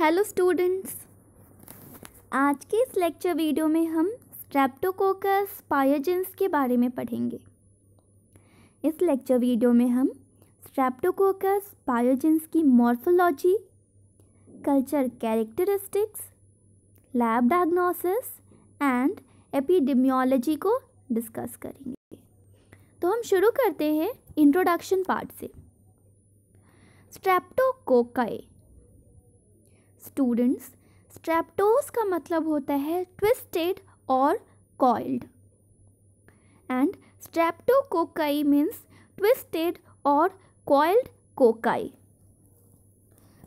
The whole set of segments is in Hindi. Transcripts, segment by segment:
हेलो स्टूडेंट्स आज के इस लेक्चर वीडियो में हम स्ट्रेप्टोकोकस पायोजेंस के बारे में पढ़ेंगे इस लेक्चर वीडियो में हम स्ट्रेप्टोकोकस पायोजेंस की morphology culture characteristics lab diagnosis and epidemiology को डिस्कस करेंगे तो हम शुरू करते हैं इंट्रोडक्शन पार्ट से स्ट्रेप्टोकोकाई स्टूडेंट्स स्ट्रेप्टोज का मतलब होता है ट्विस्टेड और coiled and streptococci means twisted और कॉइल्ड कोकाई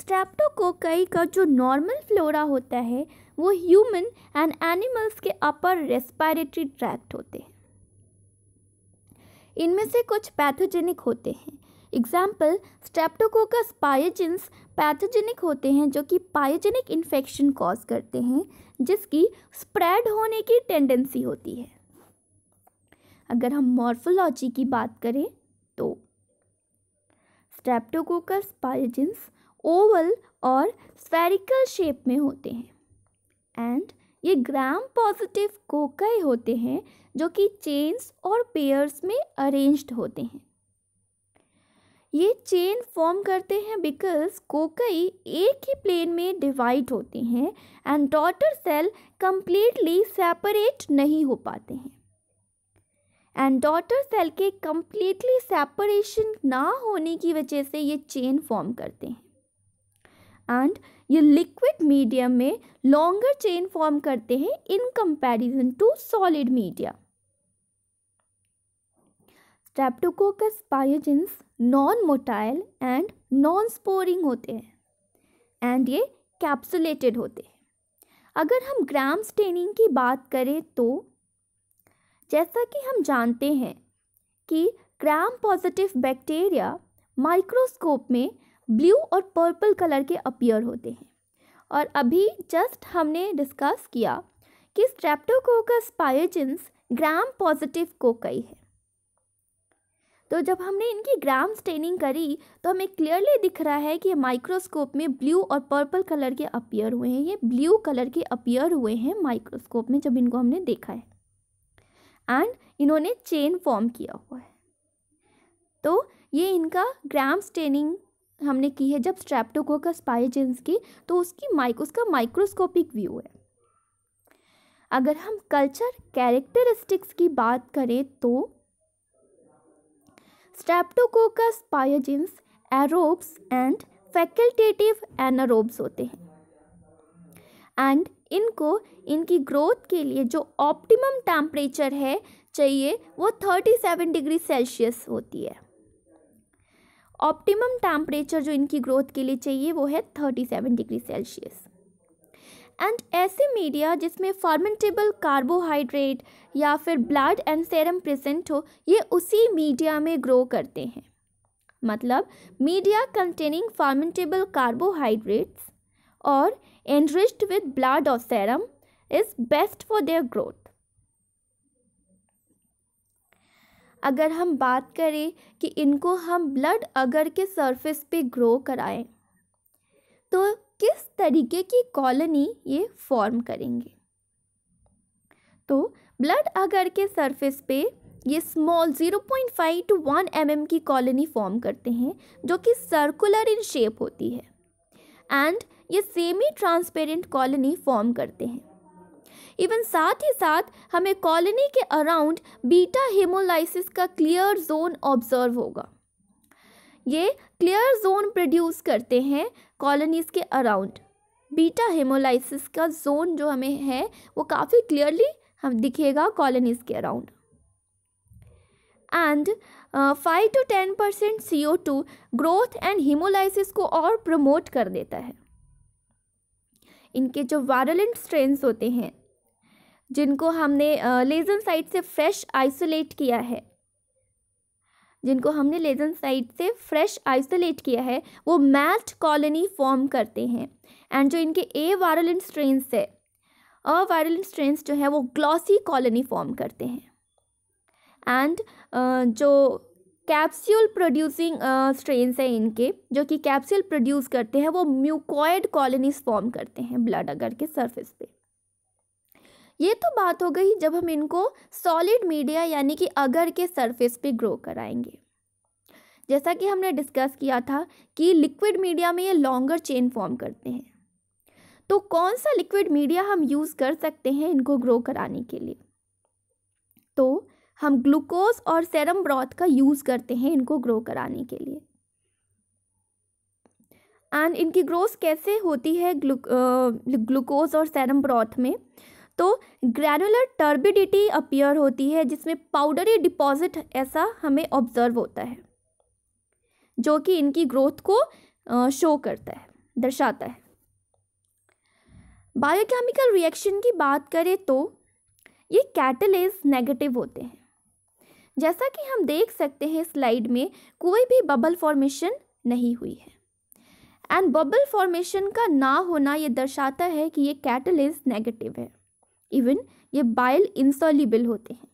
स्ट्रेप्टोकोकाई का जो नॉर्मल फ्लोरा होता है वो ह्यूमन एंड एनिमल्स के अपर रेस्पायरेटरी ट्रैक्ट होते हैं इनमें से कुछ पैथोजेनिक होते हैं एग्जाम्पल स्ट्रेप्टोकोकस पायोजिन्स पैथोजेनिक होते हैं जो कि पायोजेनिक इन्फेक्शन कॉज करते हैं जिसकी स्प्रेड होने की टेंडेंसी होती है अगर हम मॉर्फोलॉजी की बात करें तो स्ट्रेप्टोकोकस पायोजिन्स ओवल और स्फेरिकल शेप में होते हैं एंड ये ग्राम पॉजिटिव कोकाई होते हैं जो कि चेन्स और पेयर्स में अरेंज्ड होते हैं ये चेन फॉर्म करते हैं बिकॉज कोकई एक ही प्लेन में डिवाइड होते हैं and daughter cell completely separate नहीं हो पाते हैं एंड डॉटर सेल के कम्प्लीटली सेपरेशन ना होने की वजह से ये चेन फॉर्म करते हैं एंड ये लिक्विड मीडियम में लॉन्गर चेन फॉर्म करते हैं in comparison to solid media streptococcus pyogenes non motile and non sporing होते हैं एंड ये कैप्सुलेटेड होते हैं अगर हम ग्राम स्टेनिंग की बात करें तो जैसा कि हम जानते हैं कि ग्राम पॉजिटिव बैक्टीरिया माइक्रोस्कोप में ब्लू और पर्पल कलर के अपीयर होते हैं और अभी जस्ट हमने डिस्कस किया कि streptococcus pyogenes gram positive cocci है तो जब हमने इनकी ग्राम स्टेनिंग करी तो हमें क्लियरली दिख रहा है कि माइक्रोस्कोप में ब्लू और पर्पल कलर के अपीयर हुए हैं ये ब्लू कलर के अपीयर हुए हैं माइक्रोस्कोप में जब इनको हमने देखा है एंड इन्होंने चेन फॉर्म किया हुआ है तो ये इनका ग्राम स्टेनिंग हमने की है जब स्ट्रेप्टोकोकस पाइजेंस की तो उसकी माइक उसका माइक्रोस्कोपिक व्यू है अगर हम कल्चर कैरेक्टरिस्टिक्स की बात करें तो streptococcus pyogenes aerobes and facultative anaerobes होते हैं एंड इनको इनकी ग्रोथ के लिए जो ऑप्टिमम टेम्परेचर है चाहिए वो थर्टी सेवन डिग्री सेल्सियस होती है ऑप्टिमम टेम्परेचर जो इनकी ग्रोथ के लिए चाहिए वो है thirty seven degree celsius and ऐसे मीडिया जिसमें फॉर्मेंटेबल कार्बोहाइड्रेट या फिर ब्लड एंड सेरम प्रेजेंट हो ये उसी मीडिया में ग्रो करते हैं मतलब मीडिया कंटेनिंग फॉर्मेंटेबल कार्बोहाइड्रेट्स और enriched विद ब्लड और serum is best for their growth अगर हम बात करें कि इनको हम ब्लड अगर के सरफेस पे ग्रो कराएं तो तरीके की कॉलोनी ये फॉर्म करेंगे तो ब्लड अगर के सरफेस पे ये स्मॉल 0.5 टू वन एम की कॉलोनी फॉर्म करते हैं जो कि सर्कुलर इन शेप होती है एंड ये सेमी ट्रांसपेरेंट कॉलोनी फॉर्म करते हैं इवन साथ ही साथ हमें कॉलोनी के अराउंड बीटा हेमोलाइसिस का क्लियर जोन ऑब्जर्व होगा ये क्लियर जोन प्रोड्यूस करते हैं कॉलोनीज के अराउंड बीटा हेमोलाइसिस का जोन जो हमें है वो काफ़ी क्लियरली हम दिखेगा कॉलोनीज के around and five to ten percent C O two growth and haemolysis को और प्रमोट कर देता है इनके जो वायरलेंट स्ट्रेंस होते हैं जिनको हमने लेजन uh, साइड से फ्रेश आइसोलेट किया है जिनको हमने लेजन साइड से फ्रेश आइसोलेट किया है वो मैल्ट कॉलोनी फॉर्म करते हैं एंड जो इनके ए वायरलेंट स्ट्रेंस है अवायरलेंट स्ट्रेंस जो है वो ग्लॉसी कॉलोनी फॉर्म करते हैं एंड uh, जो कैप्स्यूल प्रोड्यूसिंग स्ट्रेंस है इनके जो कि कैप्स्यूल प्रोड्यूस करते हैं वो म्यूकॉयड कॉलोनीज फॉर्म करते हैं ब्लड अगर के सरफेस पे ये तो बात हो गई जब हम इनको सॉलिड मीडिया यानी कि अगर के सरफेस पे ग्रो कराएंगे जैसा कि हमने डिस्कस किया था कि लिक्विड मीडिया में ये लॉन्गर चेन फॉर्म करते हैं तो कौन सा लिक्विड मीडिया हम यूज़ कर सकते हैं इनको ग्रो कराने के लिए तो हम ग्लूकोज और सेरम ब्रॉथ का यूज़ करते हैं इनको ग्रो कराने के लिए एंड इनकी ग्रोथ कैसे होती है ग्लू ग्लूकोज और सेरम ब्रॉथ में तो ग्रैनुलर टर्बिडिटी अपीयर होती है जिसमें पाउडरी डिपॉजिट ऐसा हमें ऑब्जर्व होता है जो कि इनकी ग्रोथ को शो करता है दर्शाता है बायोकेमिकल रिएक्शन की बात करें तो ये कैटलेज नेगेटिव होते हैं जैसा कि हम देख सकते हैं स्लाइड में कोई भी बबल फॉर्मेशन नहीं हुई है एंड बबल फॉर्मेशन का ना होना ये दर्शाता है कि ये कैटलिस्ट नेगेटिव है इवन ये बाइल इंसॉल्यूबल होते हैं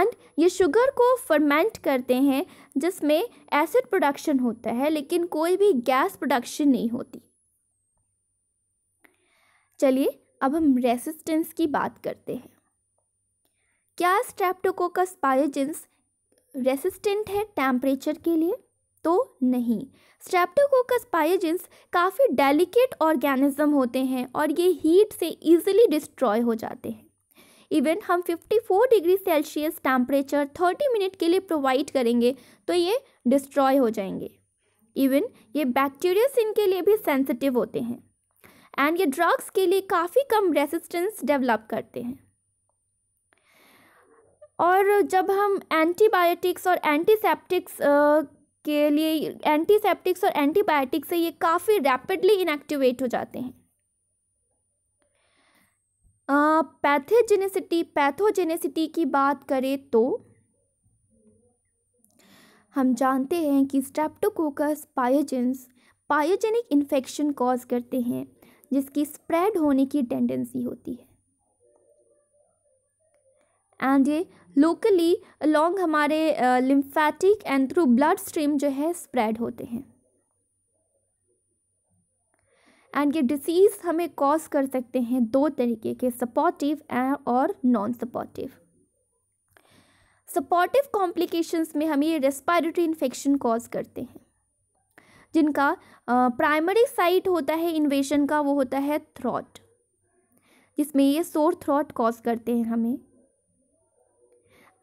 एंड ये शुगर को फर्मेंट करते हैं जिसमें एसिड प्रोडक्शन होता है लेकिन कोई भी गैस प्रोडक्शन नहीं होती चलिए अब हम रेसिस्टेंस की बात करते हैं क्या स्ट्रेप्टोकोकस पायोजेंस रेसिस्टेंट है टेम्परेचर के लिए तो नहीं स्ट्रेप्टोकोकस पायोजेंस काफ़ी डेलिकेट ऑर्गेनिज्म होते हैं और ये हीट से इजीली डिस्ट्रॉय हो जाते हैं इवन हम 54 डिग्री सेल्सियस टेम्परेचर 30 मिनट के लिए प्रोवाइड करेंगे तो ये डिस्ट्रॉय हो जाएंगे इवन ये बैक्टीरियस इनके लिए भी सेंसिटिव होते हैं एंड ये ड्रग्स के लिए काफ़ी कम रेसिस्टेंस डेवलप करते हैं और जब हम एंटीबायोटिक्स और एंटीसेप्टिक्स के लिए एंटीसेप्टिक्स और एंटीबायोटिक्स से ये काफ़ी रैपिडली इनएक्टिवेट हो जाते हैं पैथेजेनेसिटी पैथोजेनेसिटी की बात करें तो हम जानते हैं कि streptococcus pyogenes pyogenic infection cause करते हैं जिसकी स्प्रेड होने की टेंडेंसी होती है एंड ये लोकली अलॉन्ग हमारे lymphatic and through blood stream जो है स्प्रेड होते हैं एंड ये डिसीज़ हमें कॉज कर सकते हैं दो तरीके के सपोर्टिव और नॉन सपोर्टिव सपोर्टिव कॉम्प्लिकेशंस में हमें ये रेस्पायरेटरी इन्फेक्शन कॉज करते हैं जिनका प्राइमरी साइट होता है इन्वेशन का वो होता है थ्रॉट जिसमें ये सोर थ्रॉट कॉज करते हैं हमें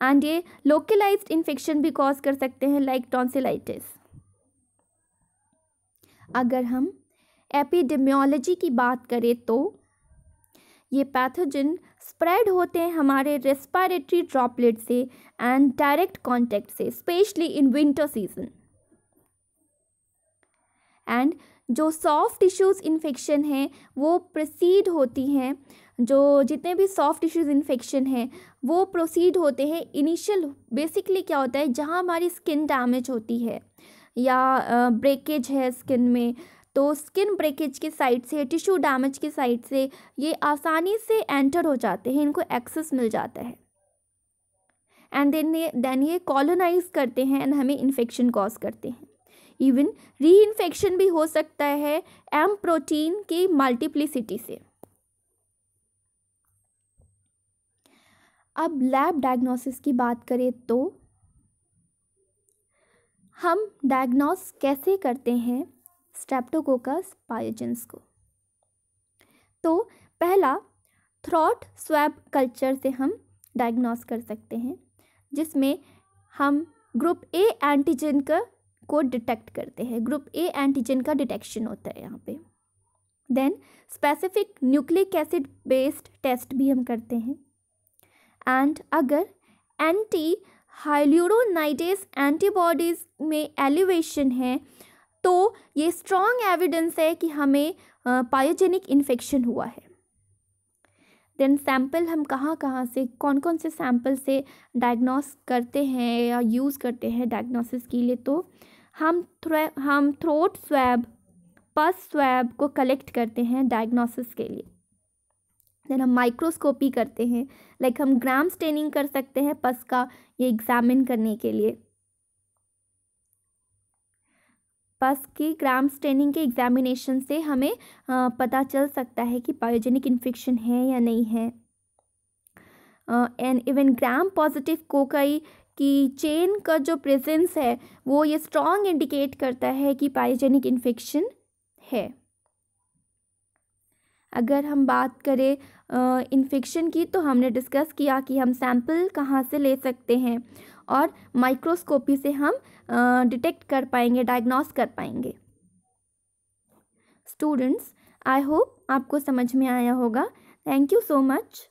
एंड ये लोकलाइज्ड इन्फेक्शन भी कॉज कर सकते हैं लाइक टॉन्सिलाइटिस अगर हम एपिडेमियोलॉजी की बात करें तो ये पैथोजन स्प्रेड होते हैं हमारे रेस्पायरेटरी ड्रॉपलेट से एंड डायरेक्ट कांटेक्ट से specially in winter season and जो सॉफ्ट टिश्यूज़ इन्फेक्शन है वो प्रसीड होती हैं जो जितने भी सॉफ्ट टिश्यूज़ इन्फेक्शन हैं वो प्रोसीड होते हैं इनिशियल बेसिकली क्या होता है जहाँ हमारी स्किन डैमेज होती है या ब्रेकेज है स्किन में तो स्किन ब्रेकेज के साइड से टिश्यू डैमेज के साइड से ये आसानी से एंटर हो जाते हैं इनको एक्सेस मिल जाता है एंड देन ये देन ये कॉलोनाइज करते हैं एंड हमें इन्फेक्शन कॉज करते हैं इवन री इन्फेक्शन भी हो सकता है एम प्रोटीन की मल्टीप्लिसिटी से अब लैब डायग्नोसिस की बात करें तो हम डायग्नोस कैसे करते हैं स्ट्रेप्टोकोकस पायोजेंस को तो पहला थ्रॉट स्वैब कल्चर से हम डायग्नोस कर सकते हैं जिसमें हम ग्रुप ए एंटीजन का को डिटेक्ट करते हैं ग्रुप ए एंटीजन का डिटेक्शन होता है यहाँ पे then specific nucleic acid based test भी हम करते हैं एंड अगर एंटी हाइल्यूरोनाइटिस एंटीबॉडीज़ में एलिवेशन है तो ये स्ट्रॉन्ग एविडेंस है कि हमें पायोजेनिक इन्फेक्शन हुआ है देन सैंपल हम कहाँ कहाँ से कौन कौन से सैम्पल से डायग्नोस करते हैं या यूज़ करते हैं डायग्नोसिस के लिए तो हम थ्रो हम थ्रोट स्वैब पस स्वैब को कलेक्ट करते हैं डायग्नोसिस के लिए देन हम माइक्रोस्कोपी करते हैं लाइक like हम ग्राम स्टेनिंग कर सकते हैं पस का ये एग्जामिन करने के लिए पस की ग्राम स्टेनिंग के एग्जामिनेशन से हमें पता चल सकता है कि पायोजेनिक इन्फेक्शन है या नहीं है and even gram positive cocci कि चेन का जो प्रेजेंस है वो ये स्ट्रॉन्ग इंडिकेट करता है कि पायोजेनिक इन्फेक्शन है अगर हम बात करें इन्फेक्शन की तो हमने डिस्कस किया कि हम सैंपल कहाँ से ले सकते हैं और माइक्रोस्कोपी से हम डिटेक्ट कर पाएंगे डायग्नोस कर पाएंगे स्टूडेंट्स आई होप आपको समझ में आया होगा थैंक यू सो मच